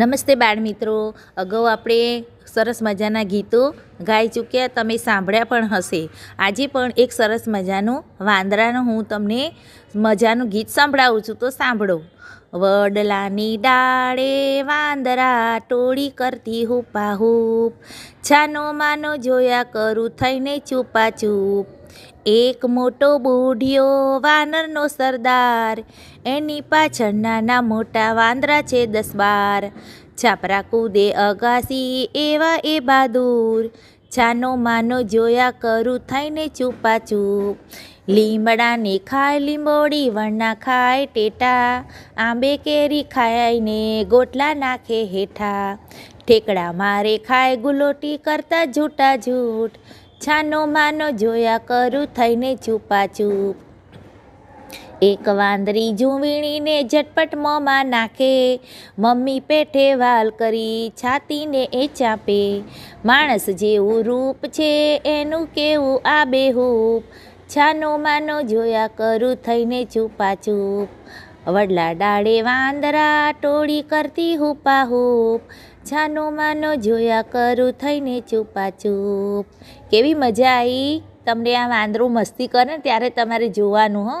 નમસ્તે બાળ મિત્રો અગાઉ આપણે સરસ મજાના ગીતો ગાઈ ચૂક્યા તમે સાંભળ્યા પણ હશે આજે પણ એક સરસ મજાનું વાંદરાનું હું તમને મજાનું ગીત સંભળાવું છું તો સાંભળો વડલાની ડાળે વાંદરા ટોળી કરતી હુપા હુપ છાનો માનો જોયા કરું થઈને ચૂપા ચૂપ એક મોટો બુઢિયો વાનરનો સરદાર એની પાછળ નાના મોટા વાંદરા છે દસ બાર છાપરા કૂદે અગાસી એવા એ બહાદુર છાનો માનો જોયા કરું થઈને ચૂપાચૂપ લીમડાને ખાય લીંબોડી વણના ખાય ટેટા આંબે કેરી ખાયને ગોટલા નાખે હેઠા ઠેકડા મારે ખાય ગુલોટી કરતા જૂટા જૂઠ છાનો માનો જોયા કરું થઈને છુપાછુપ એક વાંદરી ઝૂંવીણીને ઝટપટ મોંમાં નાખે મમ્મી પેઠે વાલ કરી છાતીને એ ચાપે માણસ જેવું રૂપ છે એનું કેવું આ બેહૂપ છાનો માનો જોયા કરું થઈને છુપાછુપ વડલા ડાળે વાંદરા ટોળી કરતી હુપાહૂપ છાનો માનો જોયા કરું થઈને ચૂપ કેવી મજા આવી તમને આ વાંદરું મસ્તી કરે ને ત્યારે તમારે જોવાનું હો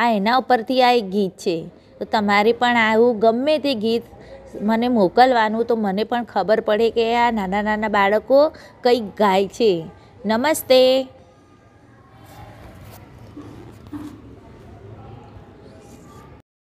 આ એના ઉપરથી આ એક ગીત છે તો તમારે પણ આવું ગમે તે ગીત મને મોકલવાનું તો મને પણ ખબર પડે કે આ નાના નાના બાળકો કંઈક ગાય છે નમસ્તે